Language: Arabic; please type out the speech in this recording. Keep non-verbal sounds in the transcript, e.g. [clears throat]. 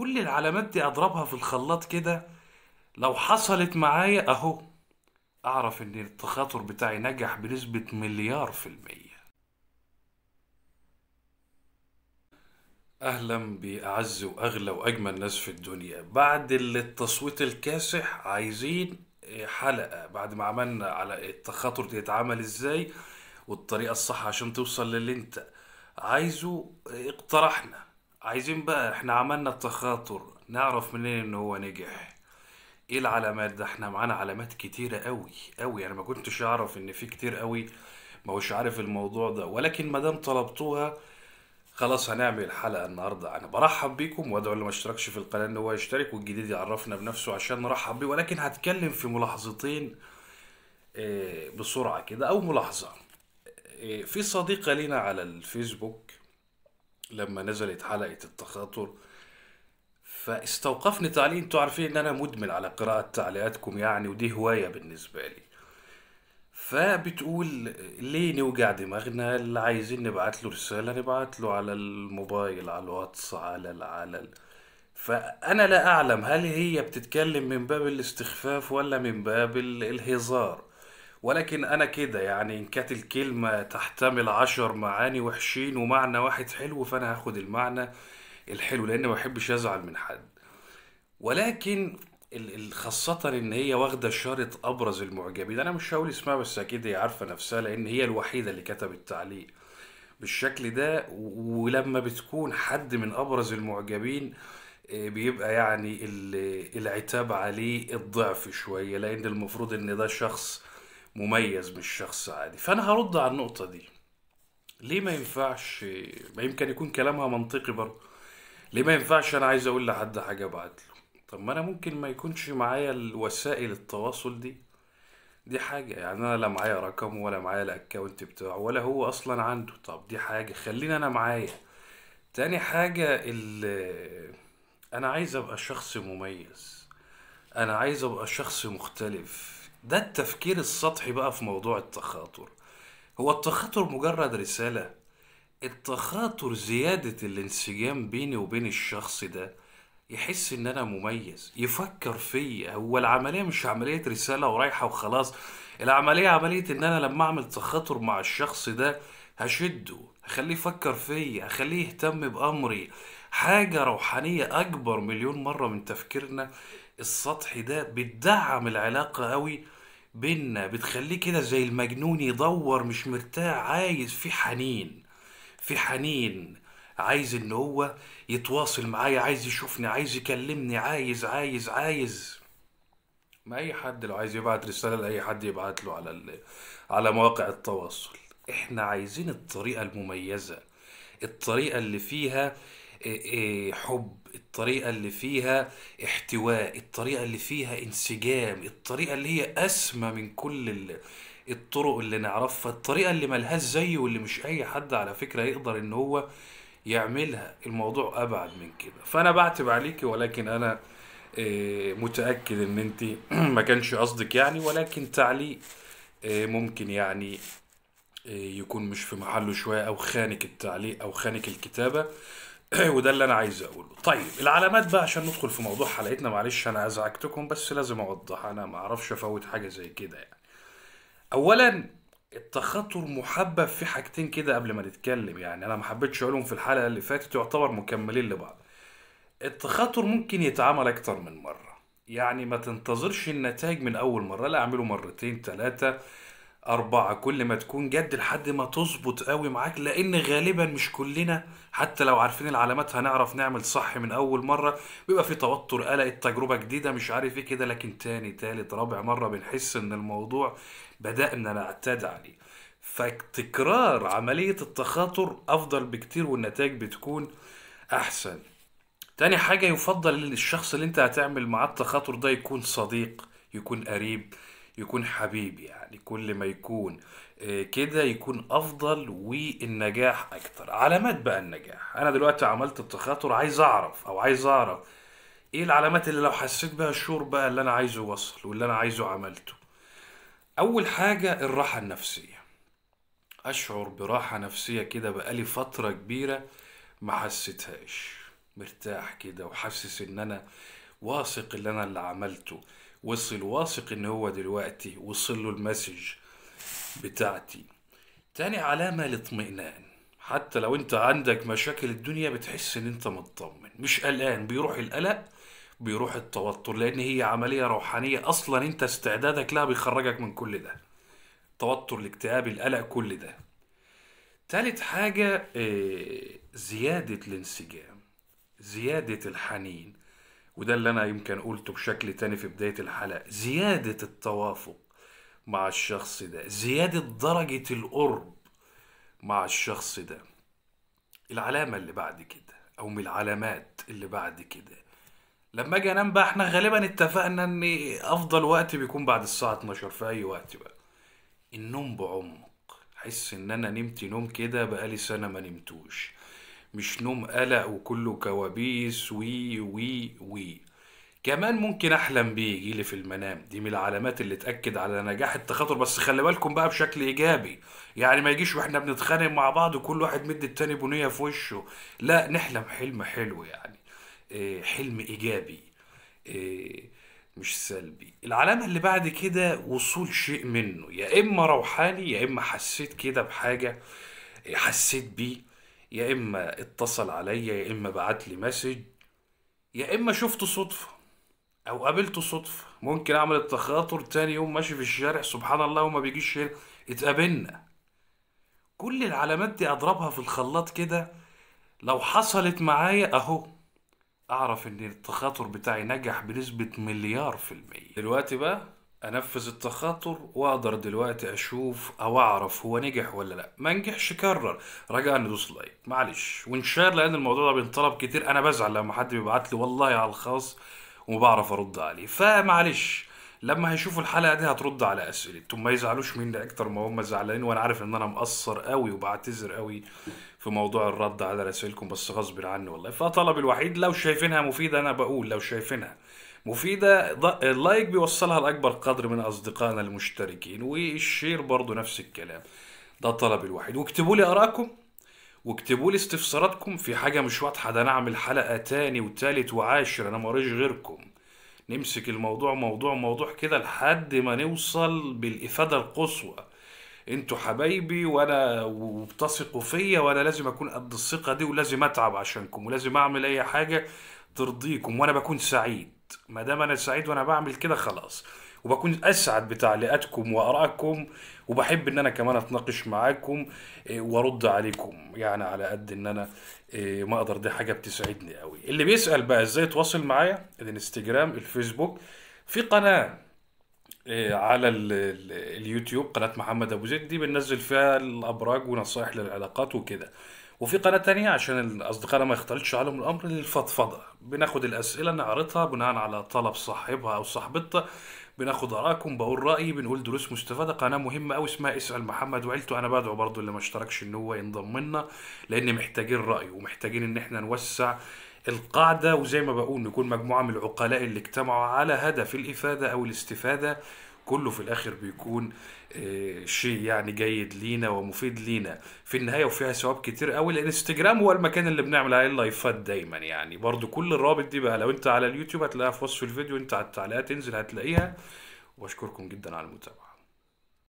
كل العلامات دي اضربها في الخلاط كده لو حصلت معايا اهو اعرف ان التخاطر بتاعي نجح بنسبة مليار في المية اهلا باعز واغلى واجمل ناس في الدنيا بعد التصويت الكاسح عايزين حلقة بعد ما عملنا على التخاطر دي اتعمل ازاي والطريقة الصح عشان توصل للي انت عايزه اقترحنا عايزين بقى احنا عملنا التخاطر نعرف منين ان هو نجح ايه العلامات ده احنا معانا علامات كتيرة قوي قوي انا ما كنتش اعرف ان في كتير قوي ما هوش عارف الموضوع ده ولكن ما دام طلبتوها خلاص هنعمل حلقه النهارده انا برحب بيكم وادعو اللي ما اشتركش في القناه ان هو يشترك والجديد يعرفنا بنفسه عشان نرحب بيه ولكن هتكلم في ملاحظتين آه، بسرعه كده او ملاحظه آه، في صديقه لينا على الفيسبوك لما نزلت حلقة التخاطر فاستوقفني تعليق انتوا عارفين ان انا مدمن على قراءة تعليقاتكم يعني ودي هواية بالنسبة لي فبتقول ليه نوجع دماغنا اللي عايزين نبعت له رسالة نبعت له على الموبايل على الواتس على ال على ال فأنا لا أعلم هل هي بتتكلم من باب الاستخفاف ولا من باب الهزار ولكن انا كده يعني ان كانت الكلمه تحتمل عشر معاني وحشين ومعنى واحد حلو فانا هاخد المعنى الحلو لان ما بحبش ازعل من حد ولكن خاصة إن هي واخدة شارة أبرز المعجبين، أنا مش هقول اسمها بس أكيد هي عارفة نفسها لأن هي الوحيدة اللي كتبت تعليق بالشكل ده ولما بتكون حد من أبرز المعجبين آه، بيبقى يعني العتاب عليه الضعف شوية لأن المفروض إن ده شخص مميز مش شخص عادي فانا هرد على النقطه دي ليه ما ينفعش ما يمكن يكون كلامها منطقي برضه ليه ما ينفعش انا عايز اقول لحد حاجه بعد له طب ما انا ممكن ما يكونش معايا الوسائل التواصل دي دي حاجه يعني انا لا معايا رقمه ولا معايا الاكونت بتاعه ولا هو اصلا عنده طب دي حاجه خليني انا معايا تاني حاجه انا عايز ابقى شخص مميز انا عايز ابقى شخص مختلف ده التفكير السطحي بقى في موضوع التخاطر هو التخاطر مجرد رسالة التخاطر زيادة الانسجام بيني وبين الشخص ده يحس ان انا مميز يفكر فيا هو العملية مش عملية رسالة ورايحة وخلاص العملية عملية ان انا لما اعمل تخاطر مع الشخص ده هشده هخليه يفكر فيا هخليه يهتم بأمري حاجة روحانية أكبر مليون مرة من تفكيرنا السطحي ده بتدعم العلاقة قوي بينا بتخليه كده زي المجنون يدور مش مرتاح عايز في حنين في حنين عايز ان هو يتواصل معايا عايز يشوفني عايز يكلمني عايز عايز عايز ما اي حد لو عايز يبعت رساله لاي حد يبعت له على على مواقع التواصل احنا عايزين الطريقه المميزه الطريقه اللي فيها إيه، إيه، حب الطريقة اللي فيها احتواء الطريقة اللي فيها انسجام الطريقة اللي هي أسمى من كل الطرق اللي نعرفها الطريقة اللي ملهاش زي واللي مش أي حد على فكرة يقدر إن هو يعملها الموضوع أبعد من كده فأنا بعتب عليكي ولكن أنا إيه، متأكد إن أنت [clears throat] ما كانش قصدك يعني ولكن تعليق ممكن يعني يكون مش في محله شوية أو خانك التعليق أو خانك الكتابة [clears throat] وده اللي انا عايز اقوله طيب العلامات بقى عشان ندخل في موضوع حلقتنا معلش انا ازعجتكم بس لازم اوضح انا ما اعرفش افوت حاجه زي كده يعني اولا التخاطر محبب في حاجتين كده قبل ما نتكلم يعني انا ما حبيتش اقولهم في الحلقه اللي فاتت يعتبر مكملين لبعض التخاطر ممكن يتعمل اكتر من مره يعني ما تنتظرش النتائج من اول مره لا اعمله مرتين ثلاثه أربعة كل ما تكون جد لحد ما تظبط قوي معاك لأن غالبا مش كلنا حتى لو عارفين العلامات هنعرف نعمل صح من أول مرة بيبقى في توتر قلق التجربة جديدة مش عارف إيه كده لكن تاني تالت رابع مرة بنحس إن الموضوع بدأنا نعتاد عليه فتكرار عملية التخاطر أفضل بكتير والنتائج بتكون أحسن تاني حاجة يفضل للشخص اللي انت هتعمل معاه التخاطر ده يكون صديق يكون قريب يكون حبيبي يعني كل ما يكون آه، كده يكون افضل والنجاح اكتر علامات بقى النجاح انا دلوقتي عملت التخاطر عايز اعرف او عايز اعرف ايه العلامات اللي لو حسيت بها الشور بقى اللي انا عايزه وصل واللي انا عايزه عملته اول حاجه الراحه النفسيه اشعر براحه نفسيه كده بقالي فتره كبيره ما حسيتهاش مرتاح كده وحاسس ان انا واثق اللي انا اللي عملته وصل واثق ان هو دلوقتي وصل له المسج بتاعتي تاني علامة الاطمئنان حتى لو انت عندك مشاكل الدنيا بتحس ان انت مطمن مش قلقان بيروح القلق بيروح التوتر لان هي عملية روحانية اصلا انت استعدادك لها بيخرجك من كل ده توتر الاكتئاب القلق كل ده تالت حاجة آه، زيادة الانسجام زيادة الحنين وده اللي انا يمكن قلته بشكل تاني في بدايه الحلقه زياده التوافق مع الشخص ده زياده درجه القرب مع الشخص ده العلامه اللي بعد كده او من العلامات اللي بعد كده لما اجي انام بقى احنا غالبا اتفقنا ان افضل وقت بيكون بعد الساعه 12 في اي وقت بقى النوم بعمق احس ان انا نمت نوم كده بقالي سنه ما نمتوش مش نوم قلق وكله كوابيس وي وي وي كمان ممكن احلم بيه يجيلي في المنام دي من العلامات اللي تاكد على نجاح التخاطر بس خلي بالكم بقى بشكل ايجابي يعني ما يجيش واحنا بنتخانق مع بعض وكل واحد مد التاني بنيه في وشه لا نحلم حلم حلو يعني إيه حلم ايجابي إيه مش سلبي العلامه اللي بعد كده وصول شيء منه يا اما روحاني يا اما حسيت كده بحاجه حسيت بيه يا اما اتصل عليا يا اما بعت لي مسج يا اما شفته صدفه او قابلته صدفه ممكن اعمل التخاطر تاني يوم ماشي في الشارع سبحان الله وما بيجيش هنا اتقابلنا كل العلامات دي اضربها في الخلاط كده لو حصلت معايا اهو اعرف ان التخاطر بتاعي نجح بنسبة مليار في المية دلوقتي بقى انفذ التخاطر واقدر دلوقتي اشوف او اعرف هو نجح ولا لا ما نجحش كرر رجاء ندوس لايك معلش ونشير لان الموضوع ده بينطلب كتير انا بزعل لما حد بيبعت لي والله على الخاص وما بعرف ارد عليه فمعلش لما هيشوفوا الحلقه دي هترد على اسئلتهم ما يزعلوش مني اكتر ما هم زعلانين وانا عارف ان انا مقصر قوي وبعتذر قوي في موضوع الرد على رسائلكم بس غصب عني والله فطلبي الوحيد لو شايفينها مفيده انا بقول لو شايفينها مفيدة اللايك بيوصلها لأكبر قدر من أصدقائنا المشتركين والشير برضو نفس الكلام ده طلب الوحيد واكتبوا لي آراءكم واكتبوا لي استفساراتكم في حاجة مش واضحة ده أنا أعمل حلقة تاني وتالت وعاشر أنا موريش غيركم نمسك الموضوع موضوع موضوع كده لحد ما نوصل بالإفادة القصوى انتوا حبايبي وانا وبتثقوا فيا وانا لازم اكون قد الثقه دي ولازم اتعب عشانكم ولازم اعمل اي حاجه ترضيكم وانا بكون سعيد ما دام انا سعيد وانا بعمل كده خلاص وبكون اسعد بتعليقاتكم وارائكم وبحب ان انا كمان اتناقش معاكم آه، وارد عليكم يعني على قد ان انا آه، ما اقدر دي حاجه بتسعدني قوي اللي بيسال بقى ازاي يتواصل معايا الانستجرام الفيسبوك في قناه آه، على اليوتيوب قناه محمد ابو زيد دي بننزل فيها الابراج ونصائح للعلاقات وكده وفي قناه تانية عشان الاصدقاء ما يختلطش عليهم الامر للفضفضه بناخد الاسئله نعرضها بناء على طلب صاحبها او صاحبتها بناخد ارائكم بقول رايي بنقول دروس مستفاده قناه مهمه أو اسمها اسال محمد وعيلته انا بدعو برضو اللي ما اشتركش ان هو ينضم لنا لان محتاجين رايه ومحتاجين ان احنا نوسع القاعده وزي ما بقول نكون مجموعه من العقلاء اللي اجتمعوا على هدف الافاده او الاستفاده كله في الاخر بيكون آه، شيء يعني جيد لينا ومفيد لينا في النهايه وفيها ثواب كتير قوي الانستجرام هو المكان اللي بنعمل عليه اللايفات دايما يعني برضو كل الرابط دي بقى لو انت على اليوتيوب هتلاقيها في وصف الفيديو انت على التعليقات انزل هتلاقيها واشكركم جدا على المتابعه